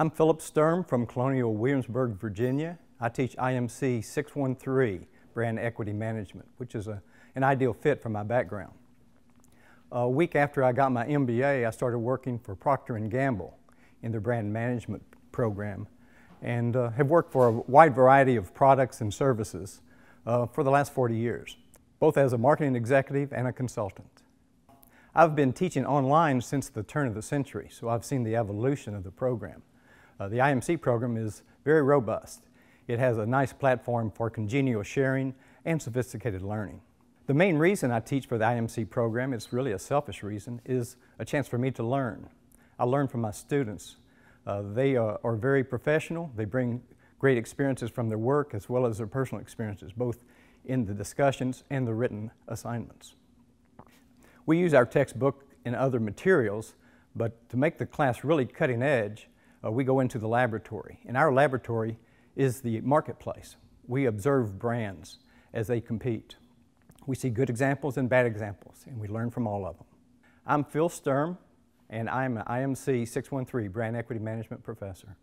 I'm Philip Sturm from Colonial Williamsburg, Virginia. I teach IMC 613 Brand Equity Management, which is a, an ideal fit for my background. A week after I got my MBA, I started working for Procter & Gamble in their brand management program and uh, have worked for a wide variety of products and services uh, for the last 40 years, both as a marketing executive and a consultant. I've been teaching online since the turn of the century, so I've seen the evolution of the program. Uh, the IMC program is very robust. It has a nice platform for congenial sharing and sophisticated learning. The main reason I teach for the IMC program, it's really a selfish reason, is a chance for me to learn. I learn from my students. Uh, they are, uh, are very professional. They bring great experiences from their work as well as their personal experiences, both in the discussions and the written assignments. We use our textbook and other materials, but to make the class really cutting edge, uh, we go into the laboratory. And our laboratory is the marketplace. We observe brands as they compete. We see good examples and bad examples, and we learn from all of them. I'm Phil Sturm, and I'm an IMC 613 Brand Equity Management Professor.